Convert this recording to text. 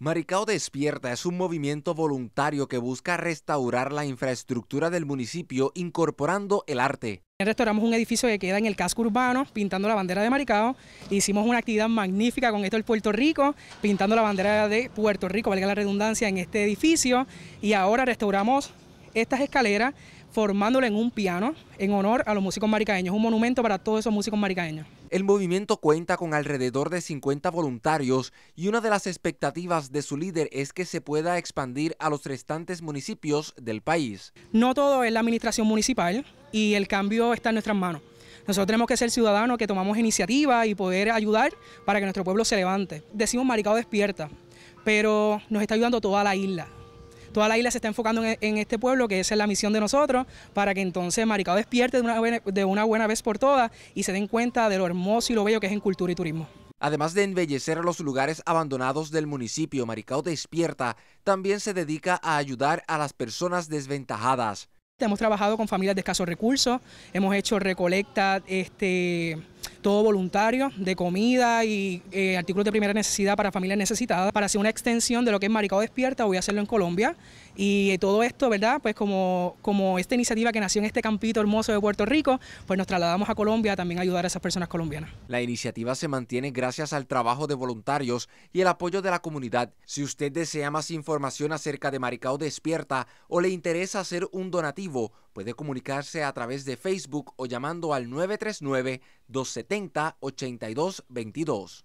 Maricao Despierta es un movimiento voluntario que busca restaurar la infraestructura del municipio incorporando el arte. Restauramos un edificio que queda en el casco urbano pintando la bandera de Maricao. Hicimos una actividad magnífica con esto del Puerto Rico, pintando la bandera de Puerto Rico, valga la redundancia, en este edificio. Y ahora restauramos estas escaleras formándole en un piano en honor a los músicos maricaeños, un monumento para todos esos músicos maricaeños. El movimiento cuenta con alrededor de 50 voluntarios y una de las expectativas de su líder es que se pueda expandir a los restantes municipios del país. No todo es la administración municipal y el cambio está en nuestras manos. Nosotros tenemos que ser ciudadanos que tomamos iniciativa y poder ayudar para que nuestro pueblo se levante. Decimos Maricao despierta, pero nos está ayudando toda la isla toda la isla se está enfocando en, este pueblo, que esa es la misión de nosotros, para que entonces Maricao despierte de una, de una buena vez por todas y se den cuenta de lo hermoso y lo bello que es en cultura y turismo. Además de embellecer los lugares abandonados del municipio, Maricao Despierta también se dedica a ayudar a las personas desventajadas. Hemos trabajado con familias de escasos recursos, hemos hecho recolecta, este, todo voluntario, de comida y eh, artículos de primera necesidad para familias necesitadas. Para hacer una extensión de lo que es Maricao Despierta, voy a hacerlo en Colombia. Y eh, todo esto, ¿verdad? Pues como, como esta iniciativa que nació en este campito hermoso de Puerto Rico, pues nos trasladamos a Colombia también a ayudar a esas personas colombianas. La iniciativa se mantiene gracias al trabajo de voluntarios y el apoyo de la comunidad. Si usted desea más información acerca de Maricao Despierta o le interesa hacer un donativo, puede comunicarse a través de Facebook o llamando al 939-270-8222.